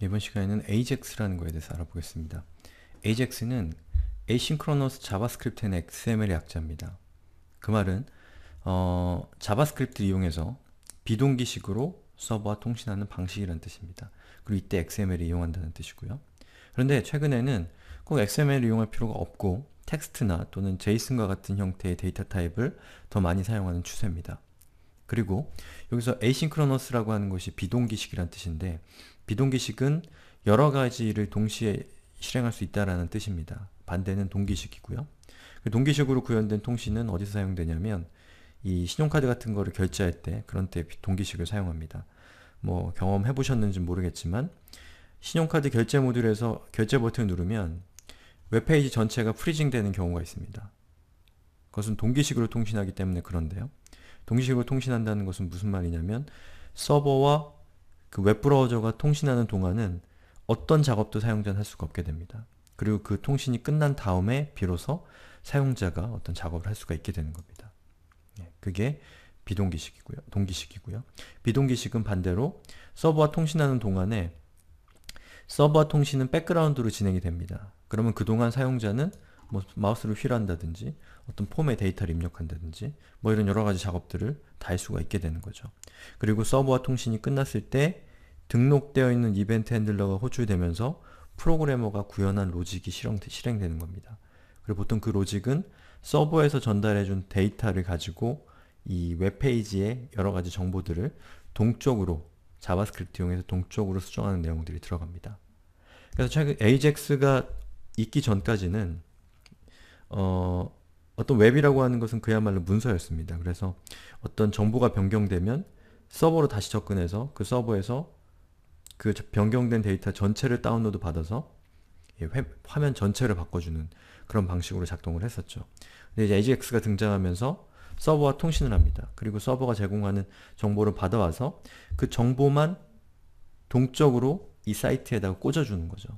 이번 시간에는 AJAX라는 거에 대해서 알아보겠습니다. AJAX는 Asynchronous JavaScript and XML의 약자입니다. 그 말은 어, 자바스크립트를 이용해서 비동기식으로 서버와 통신하는 방식이라는 뜻입니다. 그리고 이때 XML을 이용한다는 뜻이고요. 그런데 최근에는 꼭 XML을 이용할 필요가 없고 텍스트나 또는 JSON과 같은 형태의 데이터 타입을 더 많이 사용하는 추세입니다. 그리고 여기서 asynchronous라고 하는 것이 비동기식이란 뜻인데 비동기식은 여러 가지를 동시에 실행할 수 있다라는 뜻입니다. 반대는 동기식이고요. 그 동기식으로 구현된 통신은 어디서 사용되냐면 이 신용카드 같은 거를 결제할 때 그런 때 동기식을 사용합니다. 뭐 경험해 보셨는지 모르겠지만 신용카드 결제 모듈에서 결제 버튼을 누르면 웹페이지 전체가 프리징 되는 경우가 있습니다. 그것은 동기식으로 통신하기 때문에 그런데요. 동기식으로 통신한다는 것은 무슨 말이냐면 서버와 그 웹브라우저가 통신하는 동안은 어떤 작업도 사용자는 할 수가 없게 됩니다. 그리고 그 통신이 끝난 다음에 비로소 사용자가 어떤 작업을 할 수가 있게 되는 겁니다. 예, 그게 비동기식이고요. 동기식이고요. 비동기식은 반대로 서버와 통신하는 동안에 서버와 통신은 백그라운드로 진행이 됩니다. 그러면 그동안 사용자는 뭐 마우스를 휠한다든지 어떤 폼에 데이터를 입력한다든지 뭐 이런 여러가지 작업들을 다 할 수가 있게 되는 거죠. 그리고 서버와 통신이 끝났을 때 등록되어 있는 이벤트 핸들러가 호출되면서 프로그래머가 구현한 로직이 실행, 되는 겁니다. 그리고 보통 그 로직은 서버에서 전달해준 데이터를 가지고 이웹페이지의 여러가지 정보들을 동적으로 자바스크립트 용해서 동적으로 수정하는 내용들이 들어갑니다. 그래서 최근 AJAX가 있기 전까지는 어, 어떤 웹이라고 하는 것은 그야말로 문서였습니다. 그래서 어떤 정보가 변경되면 서버로 다시 접근해서 그 서버에서 그 변경된 데이터 전체를 다운로드 받아서 예, 화면 전체를 바꿔주는 그런 방식으로 작동을 했었죠. 근데 이제 AJAX가 등장하면서 서버와 통신을 합니다. 그리고 서버가 제공하는 정보를 받아와서 그 정보만 동적으로 이 사이트에다가 꽂아주는 거죠.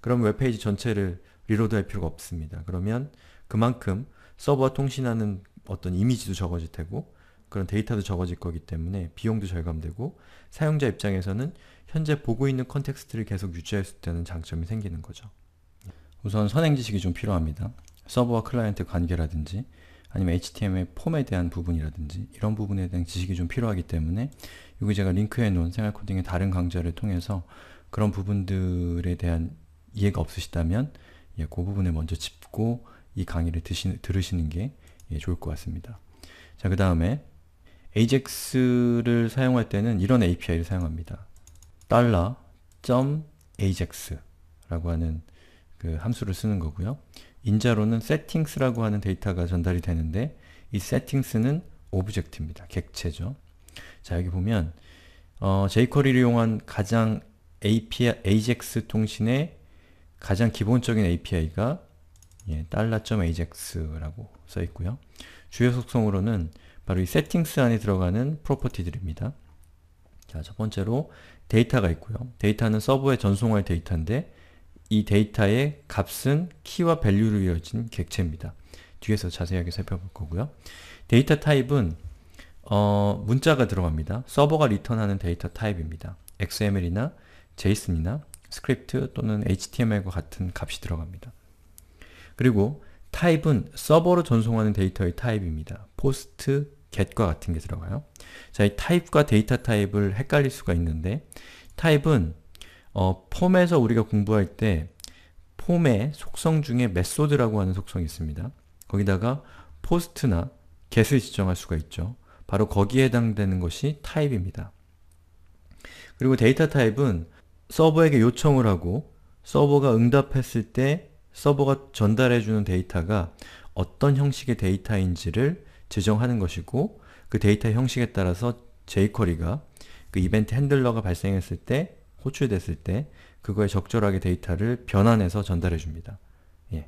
그럼 웹페이지 전체를 리로드 할 필요가 없습니다. 그러면 그만큼 서버와 통신하는 어떤 이미지도 적어질 테고 그런 데이터도 적어질 거기 때문에 비용도 절감되고 사용자 입장에서는 현재 보고 있는 컨텍스트를 계속 유지할 수 있다는 장점이 생기는 거죠. 우선 선행 지식이 좀 필요합니다. 서버와 클라이언트 관계라든지 아니면 HTML 폼에 대한 부분이라든지 이런 부분에 대한 지식이 좀 필요하기 때문에 여기 제가 링크해놓은 생활코딩의 다른 강좌를 통해서 그런 부분들에 대한 이해가 없으시다면 예, 그 부분을 먼저 짚고 이 강의를 드시, 들으시는 게 예, 좋을 것 같습니다. 자, 그 다음에 AJAX를 사용할 때는 이런 API를 사용합니다. $.ajax라고 하는 그 함수를 쓰는 거고요. 인자로는 settings라고 하는 데이터가 전달이 되는데 이 settings는 오브젝트입니다. 객체죠. 자, 여기 보면 어, jQuery를 이용한 가장 API, AJAX 통신의 가장 기본적인 API가 예, $.ajax라고 써 있고요. 주요 속성으로는 바로 이 세팅스 안에 들어가는 프로퍼티들입니다. 자, 첫 번째로 데이터가 있고요. 데이터는 서버에 전송할 데이터인데 이 데이터의 값은 키와 밸류로 이어진 객체입니다. 뒤에서 자세하게 살펴볼 거고요. 데이터 타입은 어, 문자가 들어갑니다. 서버가 리턴하는 데이터 타입입니다. XML이나 JSON이나 스크립트 또는 HTML과 같은 값이 들어갑니다. 그리고 타입은 서버로 전송하는 데이터의 타입입니다. post, get과 같은 게 들어가요. 자, 이 타입과 데이터 타입을 헷갈릴 수가 있는데 타입은 어, 폼에서 우리가 공부할 때 폼의 속성 중에 메소드라고 하는 속성이 있습니다. 거기다가 post나 get을 지정할 수가 있죠. 바로 거기에 해당되는 것이 타입입니다. 그리고 데이터 타입은 서버에게 요청을 하고 서버가 응답했을 때 서버가 전달해주는 데이터가 어떤 형식의 데이터인지를 지정하는 것이고 그 데이터 형식에 따라서 jQuery가 그 이벤트 핸들러가 발생했을 때 호출됐을 때 그거에 적절하게 데이터를 변환해서 전달해줍니다. 예.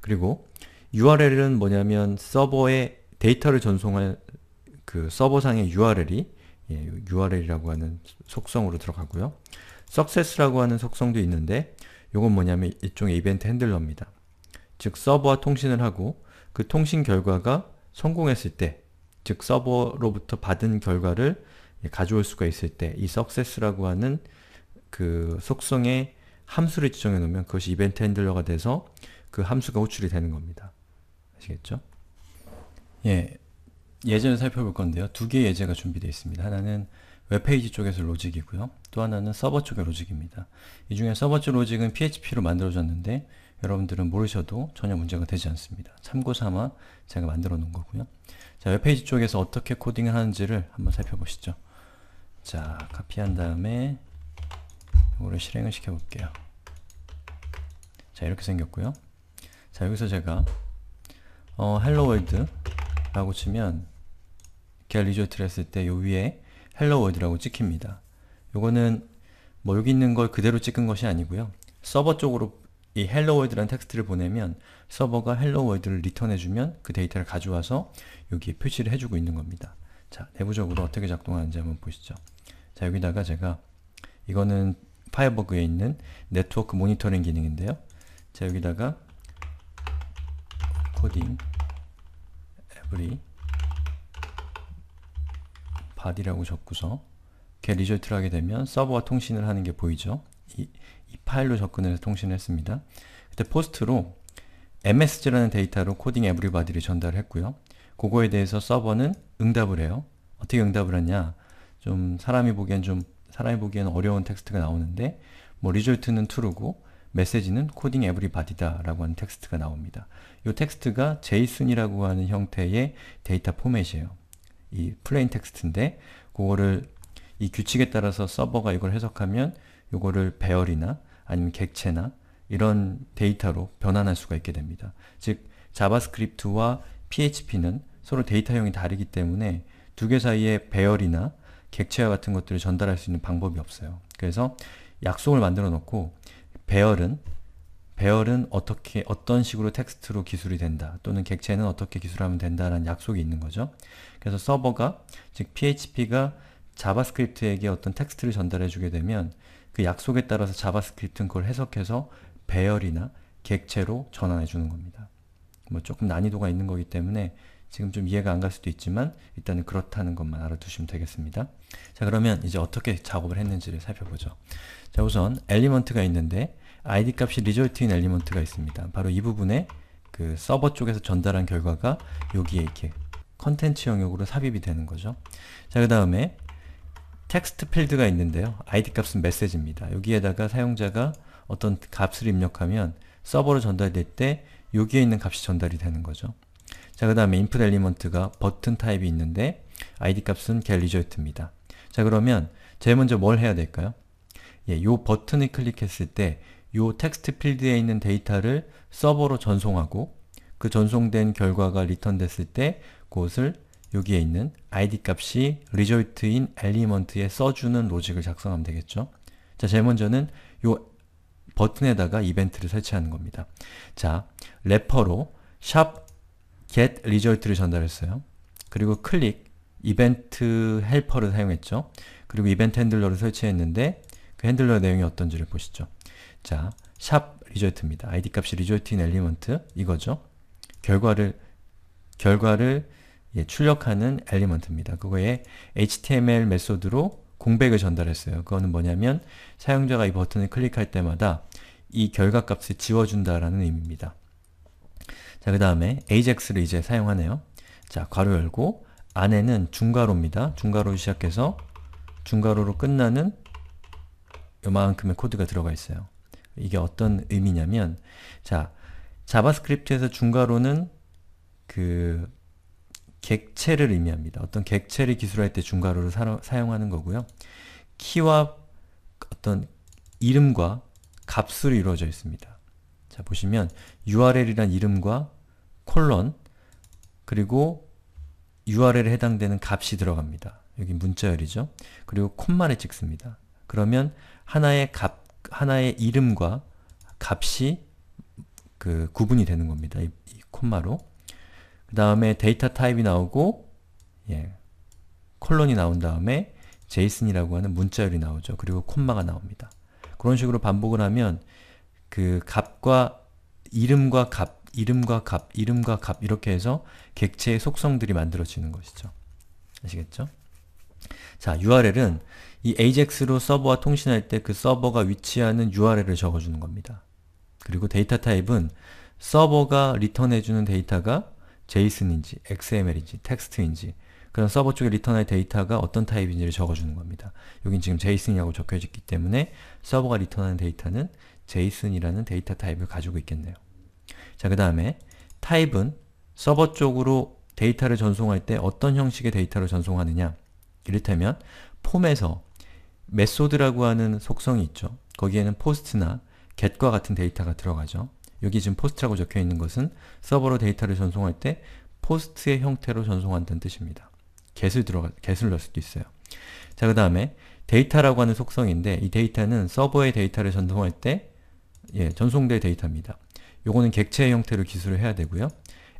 그리고 URL은 뭐냐면 서버에 데이터를 전송할 그 서버상의 URL이 예, URL이라고 하는 속성으로 들어가고요. success라고 하는 속성도 있는데 이건 뭐냐면 일종의 이벤트 핸들러입니다. 즉 서버와 통신을 하고 그 통신 결과가 성공했을 때, 즉 서버로부터 받은 결과를 가져올 수가 있을 때 이 success라고 하는 그 속성의 함수를 지정해 놓으면 그것이 이벤트 핸들러가 돼서 그 함수가 호출이 되는 겁니다. 아시겠죠? 예, 예제를 살펴볼 건데요. 두 개의 예제가 준비되어 있습니다. 하나는 웹페이지 쪽에서 로직이고요. 또 하나는 서버 쪽의 로직입니다. 이 중에 서버 쪽 로직은 PHP로 만들어졌는데 여러분들은 모르셔도 전혀 문제가 되지 않습니다. 참고삼아 제가 만들어 놓은 거고요. 자, 웹페이지 쪽에서 어떻게 코딩을 하는지를 한번 살펴보시죠. 자, 카피한 다음에 이거를 실행을 시켜볼게요. 자, 이렇게 생겼고요. 자, 여기서 제가 어, h e l l 라고 치면 get r e s u l t 했을 때 요 위에 헬로 월드라고 찍힙니다. 요거는 뭐 여기 있는 걸 그대로 찍은 것이 아니고요. 서버 쪽으로 이 헬로 월드라는 텍스트를 보내면 서버가 헬로 월드를 리턴해주면 그 데이터를 가져와서 여기에 표시를 해주고 있는 겁니다. 자, 내부적으로 어떻게 작동하는지 한번 보시죠. 자, 여기다가 제가 이거는 파이어버그에 있는 네트워크 모니터링 기능인데요. 자, 여기다가 코딩 every 바디라고 적고서 get result를 하게 되면 서버와 통신을 하는 게 보이죠? 이, 이 파일로 접근해서 통신을 했습니다. 그때 포스트로 msg라는 데이터로 코딩 에브리바디를 전달했고요. 그거에 대해서 서버는 응답을 해요. 어떻게 응답을 하냐? 좀 사람이 보기엔 좀 사람이 보기엔 어려운 텍스트가 나오는데 뭐 리졸트는 true고 메시지는 코딩 에브리바디다 라고 하는 텍스트가 나옵니다. 이 텍스트가 j s o n 이라고 하는 형태의 데이터 포맷이에요. 이 플레인 텍스트인데 그거를 이 규칙에 따라서 서버가 이걸 해석하면 이거를 배열이나 아니면 객체나 이런 데이터로 변환할 수가 있게 됩니다. 즉 자바스크립트와 PHP는 서로 데이터형이 다르기 때문에 두 개 사이에 배열이나 객체와 같은 것들을 전달할 수 있는 방법이 없어요. 그래서 약속을 만들어 놓고 배열은 배열은 어떻게 어떤 식으로 텍스트로 기술이 된다 또는 객체는 어떻게 기술하면 된다라는 약속이 있는 거죠. 그래서 서버가 즉 PHP가 자바스크립트에게 어떤 텍스트를 전달해 주게 되면 그 약속에 따라서 자바스크립트는 그걸 해석해서 배열이나 객체로 전환해 주는 겁니다. 뭐 조금 난이도가 있는 거기 때문에 지금 좀 이해가 안 갈 수도 있지만 일단은 그렇다는 것만 알아두시면 되겠습니다. 자 그러면 이제 어떻게 작업을 했는지를 살펴보죠. 자 우선 엘리먼트가 있는데 id 값이 result in element가 있습니다. 바로 이 부분에 그 서버 쪽에서 전달한 결과가 여기에 이렇게 컨텐츠 영역으로 삽입이 되는 거죠. 자, 그 다음에 텍스트 필드가 있는데요. id 값은 메시지입니다. 여기에다가 사용자가 어떤 값을 입력하면 서버로 전달될 때 여기에 있는 값이 전달이 되는 거죠. 자, 그 다음에 input element가 버튼 타입이 있는데 id 값은 getResult입니다. 자, 그러면 제일 먼저 뭘 해야 될까요? 예, 요 버튼을 클릭했을 때이 텍스트 필드에 있는 데이터를 서버로 전송하고 그 전송된 결과가 리턴 됐을 때 그것을 여기에 있는 id 값이 result인 element에 써주는 로직을 작성하면 되겠죠. 자, 제일 먼저는 이 버튼에다가 이벤트를 설치하는 겁니다. 자, 래퍼로 샵 getResult를 전달했어요. 그리고 클릭 이벤트 헬퍼를 사용했죠. 그리고 이벤트 핸들러를 설치했는데 그 핸들러 내용이 어떤지를 보시죠. 자, 샵 리조트입니다. id 값이 리조트 인 엘리먼트 이거죠. 결과를 결과를 예, 출력하는 엘리먼트입니다. 그거에 html 메소드로 공백을 전달했어요. 그거는 뭐냐면 사용자가 이 버튼을 클릭할 때마다 이 결과 값을 지워준다라는 의미입니다. 자, 그 다음에 ajax를 이제 사용하네요. 자, 괄호 열고 안에는 중괄호입니다. 중괄호로 시작해서 중괄호로 끝나는 요만큼의 코드가 들어가 있어요. 이게 어떤 의미냐면 자 자바스크립트에서 중괄호는 그 객체를 의미합니다. 어떤 객체를 기술할 때 중괄호를 사용하는 거고요. 키와 어떤 이름과 값으로 이루어져 있습니다. 자 보시면 url이란 이름과 콜론 그리고 url에 해당되는 값이 들어갑니다. 여기 문자열이죠. 그리고 콤마를 찍습니다. 그러면 하나의 값 하나의 이름과 값이 그 구분이 되는 겁니다. 이, 이 콤마로. 그 다음에 데이터 타입이 나오고 예, 콜론이 나온 다음에 제이슨이라고 하는 문자열이 나오죠. 그리고 콤마가 나옵니다. 그런 식으로 반복을 하면 그 값과 이름과 값, 이름과 값, 이름과 값 이렇게 해서 객체의 속성들이 만들어지는 것이죠. 아시겠죠? 자, URL은 이 AJAX로 서버와 통신할 때 그 서버가 위치하는 URL을 적어주는 겁니다. 그리고 데이터 타입은 서버가 리턴해주는 데이터가 JSON인지 XML인지 텍스트인지 그런 서버 쪽에 리턴할 데이터가 어떤 타입인지를 적어주는 겁니다. 여긴 지금 JSON이라고 적혀있기 때문에 서버가 리턴하는 데이터는 JSON이라는 데이터 타입을 가지고 있겠네요. 자, 그 다음에 타입은 서버 쪽으로 데이터를 전송할 때 어떤 형식의 데이터를 전송하느냐 이를테면 폼에서 메소드라고 하는 속성이 있죠. 거기에는 포스트나 get과 같은 데이터가 들어가죠. 여기 지금 포스트라고 적혀 있는 것은 서버로 데이터를 전송할 때 포스트의 형태로 전송한다는 뜻입니다. get을 들어가, get을 넣을 수도 있어요. 자, 그 다음에 데이터라고 하는 속성인데 이 데이터는 서버의 데이터를 전송할 때 예, 전송될 데이터입니다. 요거는 객체의 형태로 기술을 해야 되고요.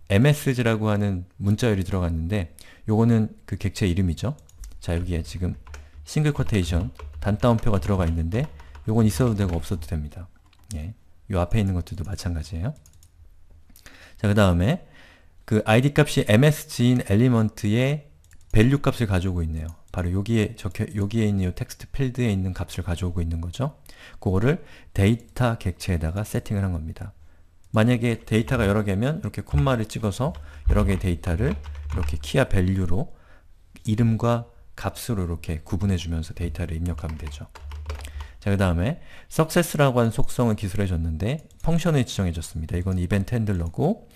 msg라고 하는 문자열이 들어갔는데 요거는 그 객체 이름이죠. 자, 여기에 지금 싱글 쿼테이션 단따옴표가 들어가 있는데 요건 있어도 되고 없어도 됩니다. 예. 요 앞에 있는 것들도 마찬가지예요. 자, 그 다음에 그 id 값이 msg인 엘리먼트의 밸류 값을 가져오고 있네요. 바로 여기에 적혀 여기에 있는 요 텍스트 필드에 있는 값을 가져오고 있는 거죠. 그거를 데이터 객체에다가 세팅을 한 겁니다. 만약에 데이터가 여러 개면 이렇게 콤마를 찍어서 여러 개의 데이터를 이렇게 키와 밸류로 이름과 값으로 이렇게 구분해 주면서 데이터를 입력하면 되죠. 자, 그 다음에 success라고 하는 속성을 기술해 줬는데 펑션을 지정해 줬습니다. 이건 이벤트 핸들러고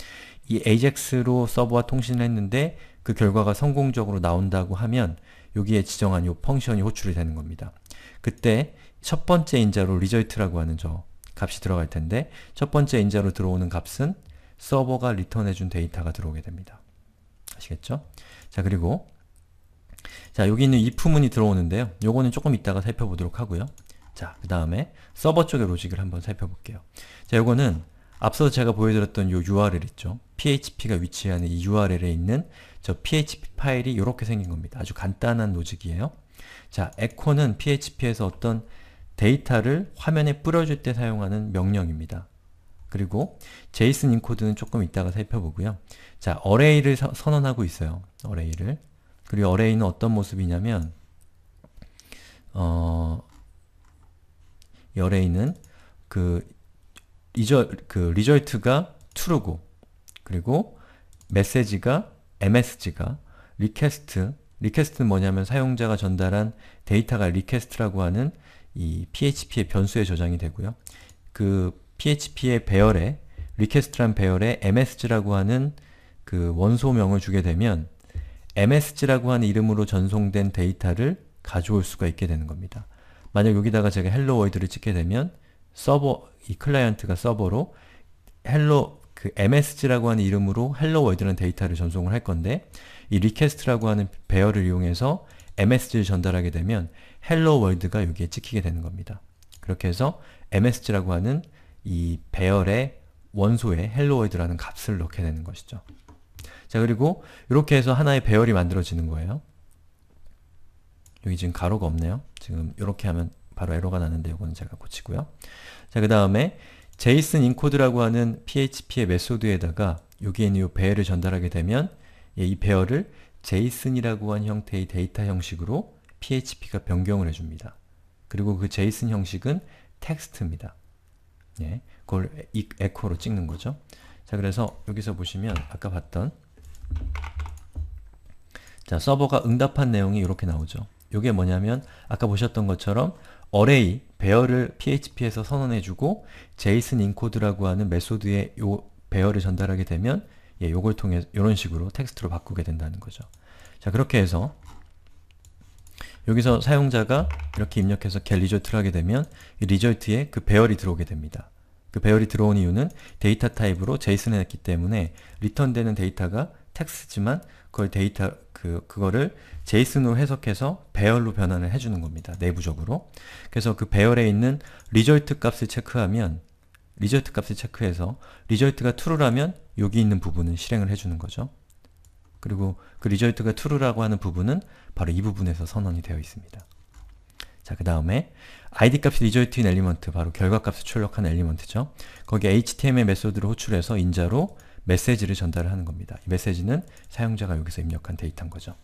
이 AJAX로 서버와 통신을 했는데 그 결과가 성공적으로 나온다고 하면 여기에 지정한 이 펑션이 호출이 되는 겁니다. 그때 첫 번째 인자로 result라고 하는 저 값이 들어갈 텐데 첫 번째 인자로 들어오는 값은 서버가 리턴해준 데이터가 들어오게 됩니다. 아시겠죠? 자 그리고 자, 여기 있는 if문이 들어오는데요. 요거는 조금 이따가 살펴보도록 하고요. 자, 그 다음에 서버 쪽의 로직을 한번 살펴볼게요. 자, 요거는 앞서 제가 보여드렸던 요 URL 있죠? php가 위치하는 이 URL에 있는 저 php 파일이 이렇게 생긴 겁니다. 아주 간단한 로직이에요. 자, echo는 php에서 어떤 데이터를 화면에 뿌려줄 때 사용하는 명령입니다. 그리고 JSON 인코드는 조금 이따가 살펴보고요. 자, 어레이를 선언하고 있어요. 어레이를. 그리고 array는 어떤 모습이냐면 어, 이 array는 그 리저 그 result가 true고 그리고 메시지가 msg가 request 리퀘스트는 뭐냐면 사용자가 전달한 데이터가 r e q 리퀘스트라고 하는 이 php의 변수에 저장이 되고요. 그 php의 배열에 r e 리퀘스트란 배열에 msg라고 하는 그 원소명을 주게 되면 msg라고 하는 이름으로 전송된 데이터를 가져올 수가 있게 되는 겁니다. 만약 여기다가 제가 헬로 월드를 찍게 되면 서버, 이 클라이언트가 서버로 헬로 그 msg라고 하는 이름으로 헬로 월드라는 데이터를 전송을 할 건데 이 리퀘스트라고 하는 배열을 이용해서 msg를 전달하게 되면 헬로 월드가 여기에 찍히게 되는 겁니다. 그렇게 해서 msg라고 하는 이 배열의 원소에 헬로 월드라는 값을 넣게 되는 것이죠. 자, 그리고 이렇게 해서 하나의 배열이 만들어지는 거예요. 여기 지금 가로가 없네요. 지금 이렇게 하면 바로 에러가 나는데 이거는 제가 고치고요. 자, 그 다음에 JSON 인코드라고 하는 PHP의 메소드에다가 여기에 있는 이 배열을 전달하게 되면 예, 이 배열을 JSON이라고 한 형태의 데이터 형식으로 PHP가 변경을 해줍니다. 그리고 그 JSON 형식은 텍스트입니다. 예, 그걸 에코로 찍는 거죠. 자, 그래서 여기서 보시면 아까 봤던 자, 서버가 응답한 내용이 이렇게 나오죠. 이게 뭐냐면 아까 보셨던 것처럼 array, 배열을 php에서 선언해주고 json 인코드라고 하는 메소드에 요 배열을 전달하게 되면 예, 요걸 통해 이런 식으로 텍스트로 바꾸게 된다는 거죠. 자, 그렇게 해서 여기서 사용자가 이렇게 입력해서 get result를 하게 되면 result에 그 배열이 들어오게 됩니다. 그 배열이 들어온 이유는 데이터 타입으로 JSON에 했기 때문에 리턴되는 데이터가 텍스트지만 그걸 데이터 그 그거를 제이슨으로 해석해서 배열로 변환을 해주는 겁니다. 내부적으로. 그래서 그 배열에 있는 리절트 값을 체크하면 리절트 값을 체크해서 리절트가 true라면 여기 있는 부분은 실행을 해주는 거죠. 그리고 그 리절트가 true라고 하는 부분은 바로 이 부분에서 선언이 되어 있습니다. 자, 그 다음에 id 값이 리 e 트인 엘리먼트, 바로 결과값을 출력한 엘리먼트죠. 거기에 html 메소드를 호출해서 인자로 메시지를 전달 하는 겁니다. 이 메시지는 사용자가 여기서 입력한 데이터인 거죠.